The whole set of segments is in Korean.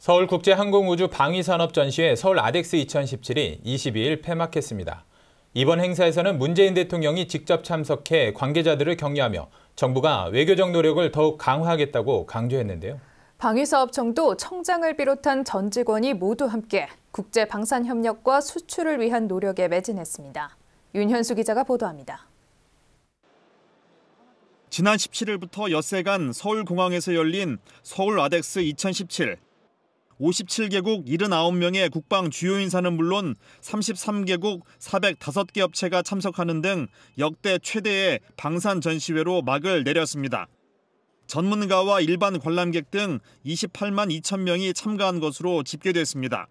서울국제항공우주방위산업전시회 서울 아덱스 2017이 22일 폐막했습니다. 이번 행사에서는 문재인 대통령이 직접 참석해 관계자들을 격려하며 정부가 외교적 노력을 더욱 강화하겠다고 강조했는데요. 방위사업청도 청장을 비롯한 전 직원이 모두 함께 국제방산협력과 수출을 위한 노력에 매진했습니다. 윤현수 기자가 보도합니다. 지난 17일부터 엿새간 서울공항에서 열린 서울 아덱스 2017 57개국 79명의 국방 주요 인사는 물론 33개국 405개 업체가 참석하는 등 역대 최대의 방산 전시회로 막을 내렸습니다. 전문가와 일반 관람객 등 28만 2천 명이 참가한 것으로 집계됐습니다.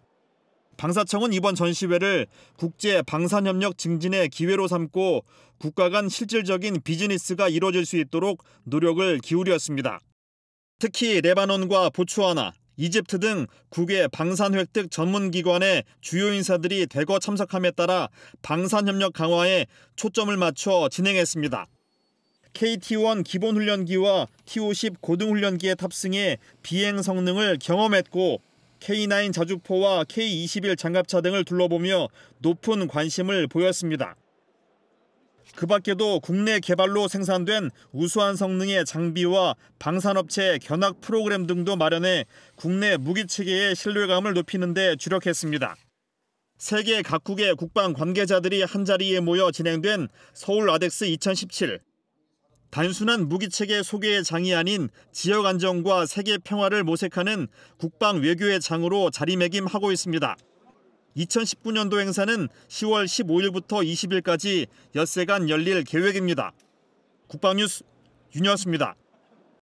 방사청은 이번 전시회를 국제 방산협력 증진의 기회로 삼고 국가 간 실질적인 비즈니스가 이뤄질 수 있도록 노력을 기울였습니다. 특히 레바논과 보츠와나, 이집트 등 국외 방산 획득 전문 기관의 주요 인사들이 대거 참석함에 따라 방산 협력 강화에 초점을 맞춰 진행했습니다. KT-1 기본훈련기와 T-50 고등훈련기에 탑승해 비행 성능을 경험했고 K-9 자주포와 K-21 장갑차 등을 둘러보며 높은 관심을 보였습니다. 그 밖에도 국내 개발로 생산된 우수한 성능의 장비와 방산업체 견학 프로그램 등도 마련해 국내 무기체계의 신뢰감을 높이는 데 주력했습니다. 세계 각국의 국방 관계자들이 한자리에 모여 진행된 서울 아덱스 2017. 단순한 무기체계 소개의 장이 아닌 지역 안정과 세계 평화를 모색하는 국방 외교의 장으로 자리매김하고 있습니다. 2019년도 행사는 10월 15일부터 20일까지 엿새간 열릴 계획입니다. 국방뉴스 윤여수입니다.